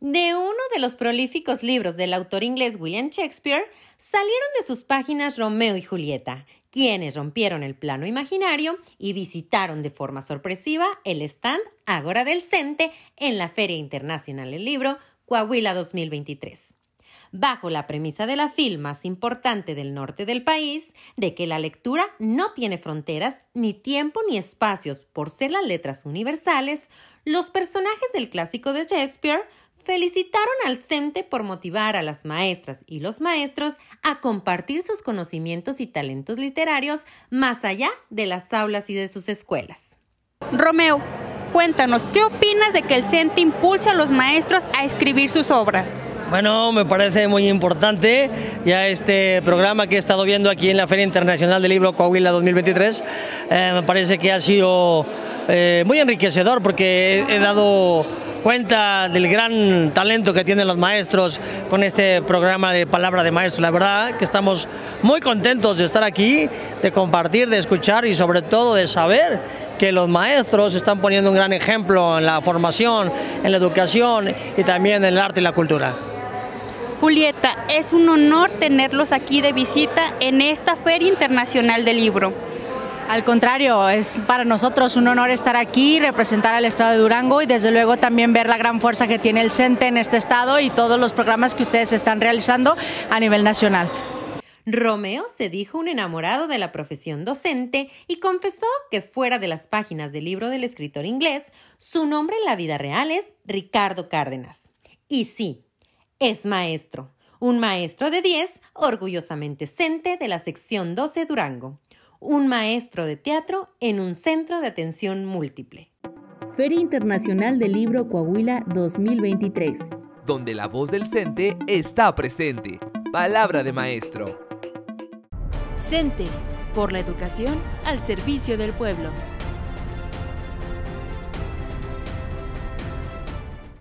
De uno de los prolíficos libros del autor inglés William Shakespeare salieron de sus páginas Romeo y Julieta, quienes rompieron el plano imaginario y visitaron de forma sorpresiva el stand Agora del Cente en la Feria Internacional del Libro Coahuila 2023 bajo la premisa de la FIL más importante del norte del país, de que la lectura no tiene fronteras, ni tiempo ni espacios, por ser las letras universales, los personajes del clásico de Shakespeare felicitaron al CENTE por motivar a las maestras y los maestros a compartir sus conocimientos y talentos literarios más allá de las aulas y de sus escuelas. Romeo, cuéntanos, ¿qué opinas de que el CENTE impulsa a los maestros a escribir sus obras? Bueno, me parece muy importante ya este programa que he estado viendo aquí en la Feria Internacional del Libro Coahuila 2023. Eh, me parece que ha sido eh, muy enriquecedor porque he, he dado cuenta del gran talento que tienen los maestros con este programa de Palabra de Maestro. La verdad que estamos muy contentos de estar aquí, de compartir, de escuchar y sobre todo de saber que los maestros están poniendo un gran ejemplo en la formación, en la educación y también en el arte y la cultura. Julieta, es un honor tenerlos aquí de visita en esta Feria Internacional del Libro. Al contrario, es para nosotros un honor estar aquí, representar al Estado de Durango y desde luego también ver la gran fuerza que tiene el CENTE en este estado y todos los programas que ustedes están realizando a nivel nacional. Romeo se dijo un enamorado de la profesión docente y confesó que fuera de las páginas del libro del escritor inglés, su nombre en la vida real es Ricardo Cárdenas. Y sí, es maestro, un maestro de 10, orgullosamente cente de la sección 12 Durango, un maestro de teatro en un centro de atención múltiple. Feria Internacional del Libro Coahuila 2023, donde la voz del cente está presente. Palabra de maestro. Cente, por la educación al servicio del pueblo.